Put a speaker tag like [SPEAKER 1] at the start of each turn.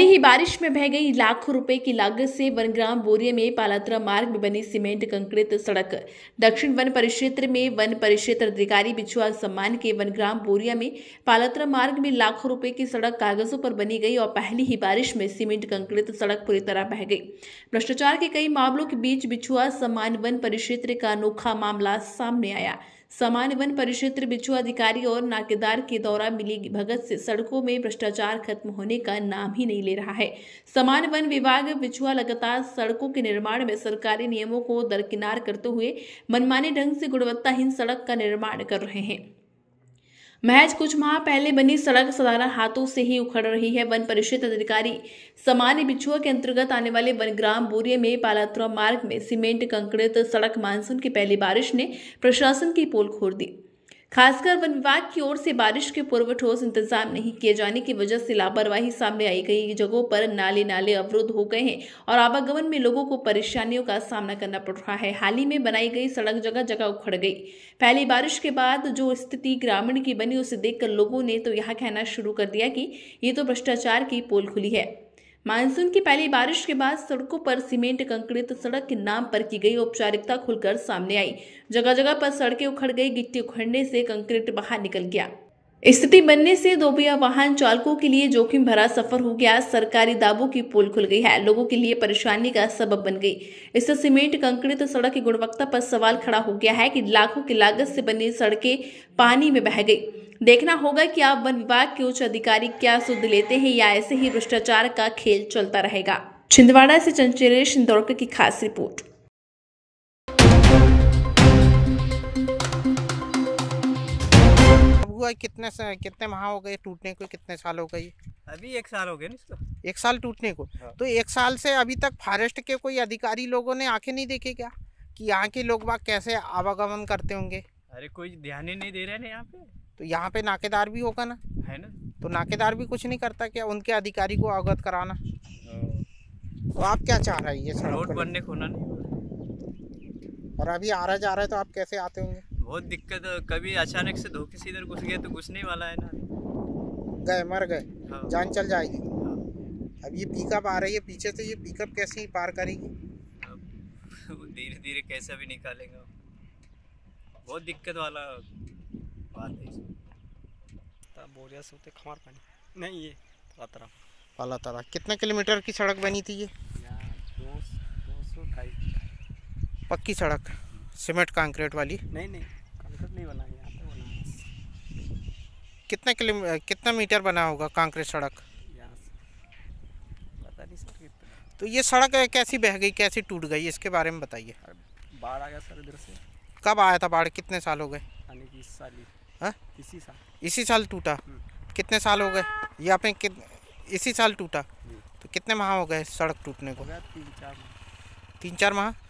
[SPEAKER 1] भले ही बारिश में बह गई लाखों रुपए की लागत से वनग्राम बोरिया में पालात्रा मार्ग में बनी सीमेंट कंक्रीट सड़क दक्षिण वन परिक्षेत्र में वन परिक्षेत्र अधिकारी बिछुआ सम्मान के वनग्राम बोरिया में पालात्रा मार्ग में लाखों रुपए की सड़क कागजों पर बनी गई और पहली ही बारिश में सीमेंट कंक्रीट सड़क पूरी तरह बह गई भ्रष्टाचार के कई मामलों के बीच बिछुआ सम्मान वन परिक्षेत्र का अनोखा मामला सामने आया सामान्य वन परिक्षेत्र बिच्छू अधिकारी और नाकेदार के दौरान मिली भगत से सड़कों में भ्रष्टाचार खत्म होने का नाम ही नहीं ले रहा है सामान्य वन विभाग बिछुआ लगातार सड़कों के निर्माण में सरकारी नियमों को दरकिनार करते हुए मनमाने ढंग से गुणवत्ताहीन सड़क का निर्माण कर रहे हैं महज कुछ माह पहले बनी सड़क साधारण हाथों से ही उखड़ रही है वन परिषद अधिकारी सामान्य बिछुआ के अंतर्गत आने वाले वन ग्राम बोरिए में पालाथुरा मार्ग में सीमेंट कंकड़ित सड़क मानसून की पहली बारिश ने प्रशासन की पोल खोल दी खासकर वन विभाग की ओर से बारिश के पूर्व ठोस इंतजाम नहीं किए जाने की वजह से लापरवाही सामने आई कई जगहों पर नाले नाले अवरुद्ध हो गए हैं और आवागमन में लोगों को परेशानियों का सामना करना पड़ रहा है हाल ही में बनाई गई सड़क जगह जगह उखड़ गई पहली बारिश के बाद जो स्थिति ग्रामीण की बनी उसे देखकर लोगों ने तो यह कहना शुरू कर दिया कि ये तो भ्रष्टाचार की पोल खुली है मानसून की पहली बारिश के बाद सड़कों पर सीमेंट कंक्रीट सड़क के नाम पर की गई औपचारिकता खुलकर सामने आई जगह जगह पर सड़कें उखड़ गई गिट्टी उखड़ने से कंक्रीट बाहर निकल गया स्थिति बनने से दोपहिया वाहन चालकों के लिए जोखिम भरा सफर हो गया सरकारी दावों की पोल खुल गई है लोगों के लिए परेशानी का सबब बन गई इससे सीमेंट कंकरित सड़क की गुणवत्ता पर सवाल खड़ा हो गया है कि लाखों की लागत से बनी सड़कें पानी में बह गई देखना होगा कि आप वन विभाग के उच्च अधिकारी क्या सुध लेते हैं या ऐसे ही भ्रष्टाचार का खेल चलता रहेगा छिंदवाड़ा से चंचलेश की खास रिपोर्ट
[SPEAKER 2] हुआ है कितने से, कितने माह हो गए टूटने को कितने साल हो गए अभी एक साल हो गए ना एक साल टूटने को हाँ। तो एक साल से अभी तक फॉरेस्ट के कोई अधिकारी लोगों ने आंखें नहीं देखे क्या कि यहाँ के लोग बाग कैसे आवागमन करते होंगे अरे कोई ध्यान ही नहीं दे रहे यहाँ पे तो यहाँ पे नाकेदार भी होगा ना है ना तो नाकेदार भी कुछ नहीं करता क्या उनके अधिकारी को अवगत कराना हाँ। तो आप क्या चाह रहे हैं ये रोड बनने खोना नहीं और अभी आ रहा जा रहा है तो आप कैसे आते होंगे बहुत दिक्कत कभी अचानक से धोखे से इधर घुस गया तो घुसने वाला है ना गए मर गए हाँ। जान चल जाएगी हाँ। अब ये पिकअप आ रही है पीछे से ये पिकअप कैसे ही पार करेगी धीरे धीरे कैसे भी निकालेगा बहुत दिक्कत वाला बात है बोरिया से होते खमार पानी नहीं ये पाला पाला तारा कितने किलोमीटर की सड़क बनी थी ये दो सौ ढाई पक्की सड़क सीमेंट कंक्रीट वाली नहीं नहीं कितने नहीं कितना किलो कितना मीटर बना होगा कांक्रीट सड़क तो ये सड़क कैसी बह गई कैसी टूट गई इसके बारे में बताइए बाढ़ आ गया सर इधर से कब आया था बाढ़ कितने साल हो गए साल हाँ? इसी साल इसी साल टूटा हम्म। कितने साल हो गए या आपने कित इसी साल टूटा तो कितने माह हो गए सड़क टूटने को तीन चार माह तीन चार माह